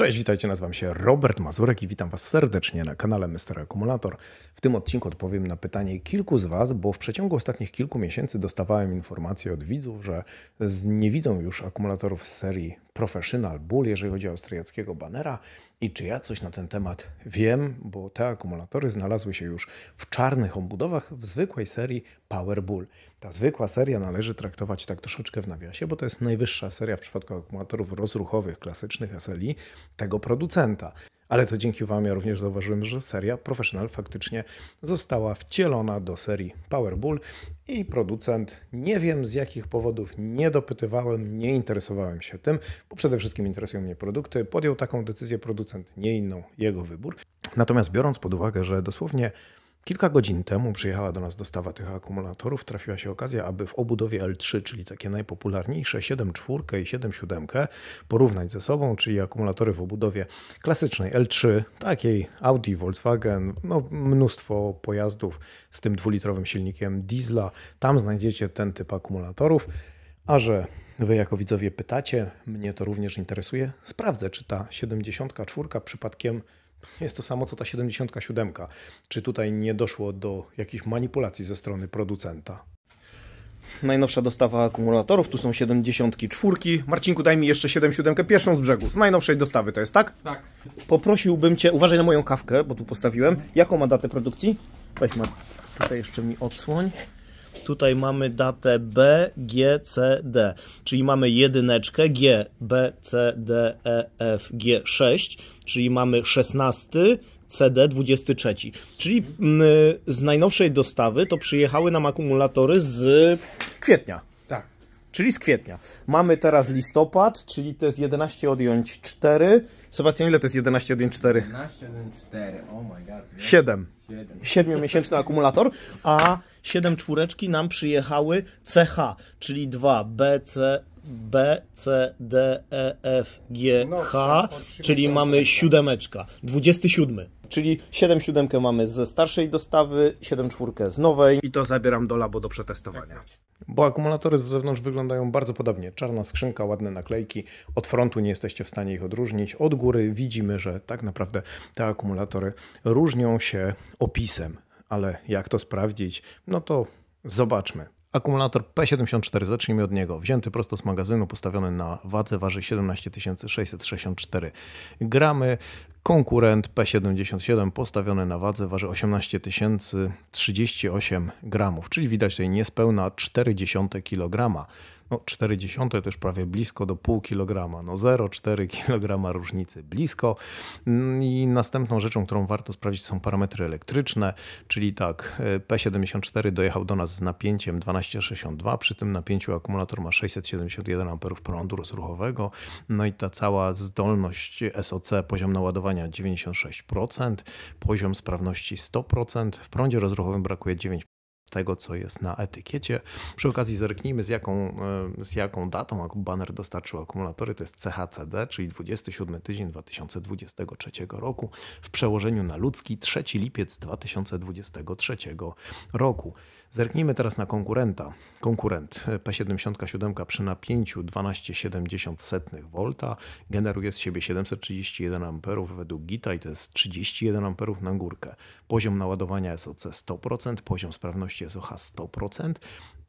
Cześć, witajcie, nazywam się Robert Mazurek i witam Was serdecznie na kanale Mr. Akumulator. W tym odcinku odpowiem na pytanie kilku z Was, bo w przeciągu ostatnich kilku miesięcy dostawałem informacje od widzów, że nie widzą już akumulatorów z serii Professional Bull, jeżeli chodzi o austriackiego banera. I czy ja coś na ten temat wiem, bo te akumulatory znalazły się już w czarnych obudowach w zwykłej serii Power Bull. Ta zwykła seria należy traktować tak troszeczkę w nawiasie, bo to jest najwyższa seria w przypadku akumulatorów rozruchowych klasycznych SLI tego producenta ale to dzięki Wam ja również zauważyłem, że seria Professional faktycznie została wcielona do serii Powerbull i producent, nie wiem z jakich powodów, nie dopytywałem, nie interesowałem się tym, bo przede wszystkim interesują mnie produkty, podjął taką decyzję producent, nie inną jego wybór. Natomiast biorąc pod uwagę, że dosłownie Kilka godzin temu przyjechała do nas dostawa tych akumulatorów. Trafiła się okazja, aby w obudowie L3, czyli takie najpopularniejsze 7.4 i 7.7, porównać ze sobą, czyli akumulatory w obudowie klasycznej L3, takiej Audi, Volkswagen, no mnóstwo pojazdów z tym dwulitrowym silnikiem diesla. Tam znajdziecie ten typ akumulatorów. A że Wy jako widzowie pytacie, mnie to również interesuje, sprawdzę, czy ta 74 przypadkiem jest to samo co ta 77. Czy tutaj nie doszło do jakichś manipulacji ze strony producenta? Najnowsza dostawa akumulatorów, tu są 74. Marcinku, daj mi jeszcze 77, pierwszą z brzegu. Z najnowszej dostawy to jest, tak? Tak. Poprosiłbym Cię, uważaj na moją kawkę, bo tu postawiłem. Jaką ma datę produkcji? Weźmy. tutaj jeszcze mi odsłoń. Tutaj mamy datę B, G, C, D, czyli mamy jedyneczkę G, B, C, D, E, F, G, 6, czyli mamy 16, CD 23. Czyli mm, z najnowszej dostawy to przyjechały nam akumulatory z kwietnia czyli z kwietnia. Mamy teraz listopad, czyli to jest 11 odjąć 4. Sebastian, ile to jest 11 odjąć 4? 11 odjąć 4, oh my god. 7. 7 miesięczny akumulator, a 7 czwóreczki nam przyjechały CH, czyli 2 BC B, C, D, E, F, G, no, H, czyli mamy siódemeczka, 27. Czyli 7 siódemkę mamy ze starszej dostawy, 7 czwórkę z nowej. I to zabieram do labo do przetestowania. Bo akumulatory z zewnątrz wyglądają bardzo podobnie. Czarna skrzynka, ładne naklejki. Od frontu nie jesteście w stanie ich odróżnić. Od góry widzimy, że tak naprawdę te akumulatory różnią się opisem. Ale jak to sprawdzić? No to zobaczmy. Akumulator P74, zacznijmy od niego. Wzięty prosto z magazynu, postawiony na wadze, waży 17 664 gramy. Konkurent P77 postawiony na wadze waży 18 038 gramów, czyli widać tutaj niespełna 40 kg. No 40 to już prawie blisko do pół kilograma, no 0,4 kg różnicy blisko. Mm, I następną rzeczą, którą warto sprawdzić są parametry elektryczne, czyli tak e, P74 dojechał do nas z napięciem 12,62, przy tym napięciu akumulator ma 671 amperów prądu rozruchowego, no i ta cała zdolność SOC, poziom naładowania 96%, poziom sprawności 100%, w prądzie rozruchowym brakuje 9% tego, co jest na etykiecie. Przy okazji zerknijmy, z jaką, e, z jaką datą banner dostarczył akumulatory. To jest CHCD, czyli 27 tydzień 2023 roku, w przełożeniu na ludzki 3 lipiec 2023 roku. Zerknijmy teraz na konkurenta. Konkurent e, P77 przy napięciu 12,70 V generuje z siebie 731 A według Gita i to jest 31 A na górkę. Poziom naładowania SOC 100%, poziom sprawności jest Zoha 100%.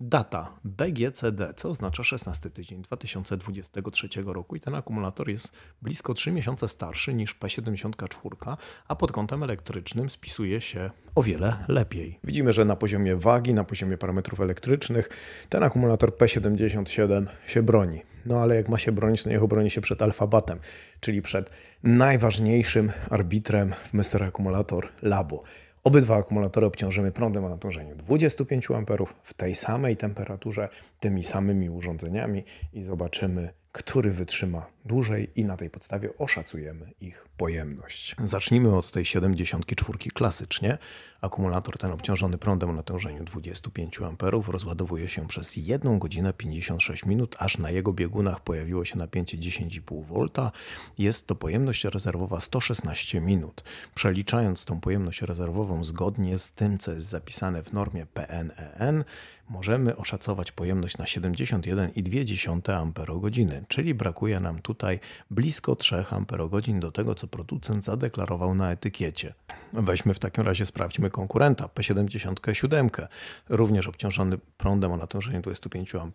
Data BGCD, co oznacza 16 tydzień 2023 roku i ten akumulator jest blisko 3 miesiące starszy niż P74, a pod kątem elektrycznym spisuje się o wiele lepiej. Widzimy, że na poziomie wagi, na poziomie parametrów elektrycznych ten akumulator P77 się broni. No ale jak ma się bronić, to niech obroni się przed Alfabetem, czyli przed najważniejszym arbitrem w Mr. Akumulator Labo. Obydwa akumulatory obciążymy prądem o natężeniu 25 A w tej samej temperaturze, tymi samymi urządzeniami i zobaczymy, który wytrzyma dłużej i na tej podstawie oszacujemy ich pojemność. Zacznijmy od tej 74 klasycznie. Akumulator ten obciążony prądem o natężeniu 25 A rozładowuje się przez 1 godzinę 56 minut, aż na jego biegunach pojawiło się napięcie 10,5 V. Jest to pojemność rezerwowa 116 minut. Przeliczając tą pojemność rezerwową zgodnie z tym, co jest zapisane w normie PNEN, e możemy oszacować pojemność na 71,2 Ah, czyli brakuje nam tutaj blisko 3 Ah do tego, co producent zadeklarował na etykiecie. Weźmy w takim razie, sprawdźmy konkurenta P77, również obciążony prądem o natężeniu 25 A,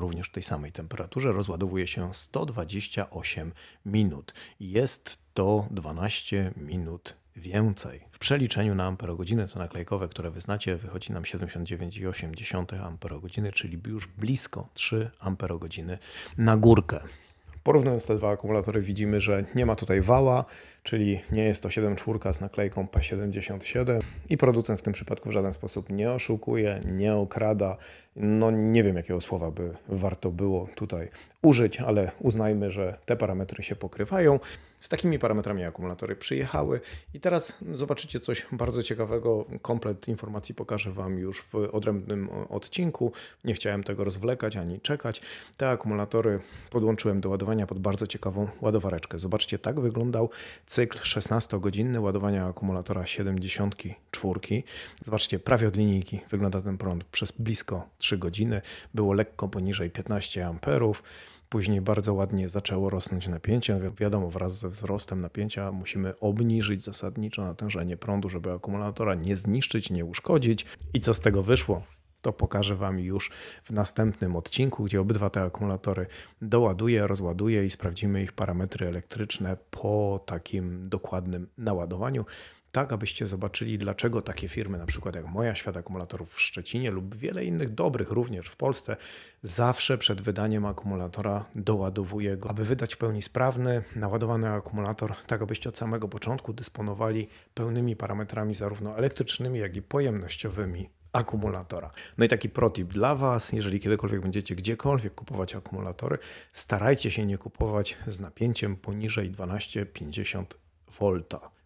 również w tej samej temperaturze, rozładowuje się 128 minut. Jest to 12 minut więcej. W przeliczeniu na amperogodziny to naklejkowe, które wyznacie, wychodzi nam 79,8 amperogodziny, czyli już blisko 3 amperogodziny na górkę. Porównując te dwa akumulatory widzimy, że nie ma tutaj wała, czyli nie jest to 7.4 z naklejką P77 i producent w tym przypadku w żaden sposób nie oszukuje, nie okrada. No nie wiem jakiego słowa by warto było tutaj użyć, ale uznajmy, że te parametry się pokrywają. Z takimi parametrami akumulatory przyjechały i teraz zobaczycie coś bardzo ciekawego. Komplet informacji pokażę Wam już w odrębnym odcinku. Nie chciałem tego rozwlekać ani czekać. Te akumulatory podłączyłem do ładowania pod bardzo ciekawą ładowareczkę. Zobaczcie, tak wyglądał cykl 16-godzinny ładowania akumulatora 74. Zobaczcie, prawie od linijki wygląda ten prąd przez blisko 3 godziny. Było lekko poniżej 15 amperów. Później bardzo ładnie zaczęło rosnąć napięcie. Wiadomo, wraz ze wzrostem napięcia musimy obniżyć zasadniczo natężenie prądu, żeby akumulatora nie zniszczyć, nie uszkodzić. I co z tego wyszło? To pokażę Wam już w następnym odcinku, gdzie obydwa te akumulatory doładuję, rozładuję i sprawdzimy ich parametry elektryczne po takim dokładnym naładowaniu tak abyście zobaczyli, dlaczego takie firmy, na przykład jak Moja Świat Akumulatorów w Szczecinie lub wiele innych dobrych również w Polsce, zawsze przed wydaniem akumulatora doładowuje go, aby wydać w pełni sprawny, naładowany akumulator, tak abyście od samego początku dysponowali pełnymi parametrami zarówno elektrycznymi, jak i pojemnościowymi akumulatora. No i taki protip dla Was, jeżeli kiedykolwiek będziecie gdziekolwiek kupować akumulatory, starajcie się nie kupować z napięciem poniżej 1250 V.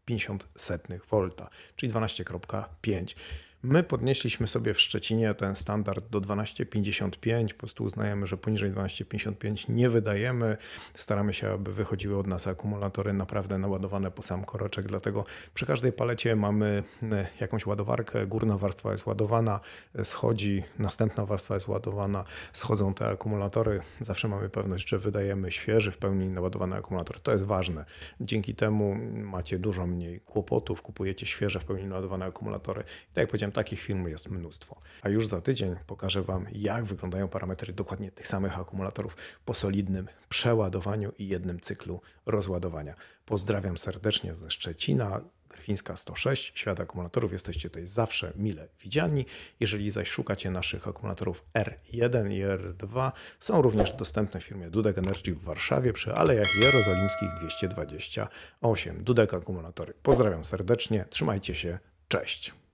12,50 V, czyli 12,5. My podnieśliśmy sobie w Szczecinie ten standard do 12,55, po prostu uznajemy, że poniżej 12,55 nie wydajemy. Staramy się, aby wychodziły od nas akumulatory naprawdę naładowane po sam koroczek. dlatego przy każdej palecie mamy e, jakąś ładowarkę, górna warstwa jest ładowana, e, schodzi, następna warstwa jest ładowana, schodzą te akumulatory. Zawsze mamy pewność, że wydajemy świeży, w pełni naładowany akumulator. To jest ważne. Dzięki temu macie dużo mniej kłopotów, kupujecie świeże, w pełni naładowane akumulatory. I tak jak powiedziałem, Takich filmów jest mnóstwo. A już za tydzień pokażę Wam, jak wyglądają parametry dokładnie tych samych akumulatorów po solidnym przeładowaniu i jednym cyklu rozładowania. Pozdrawiam serdecznie ze Szczecina. Gryfińska 106, Świat Akumulatorów. Jesteście tutaj zawsze mile widziani. Jeżeli zaś szukacie naszych akumulatorów R1 i R2, są również dostępne w firmie Dudek Energy w Warszawie przy Alejach Jerozolimskich 228. Dudek Akumulatory. Pozdrawiam serdecznie, trzymajcie się, cześć!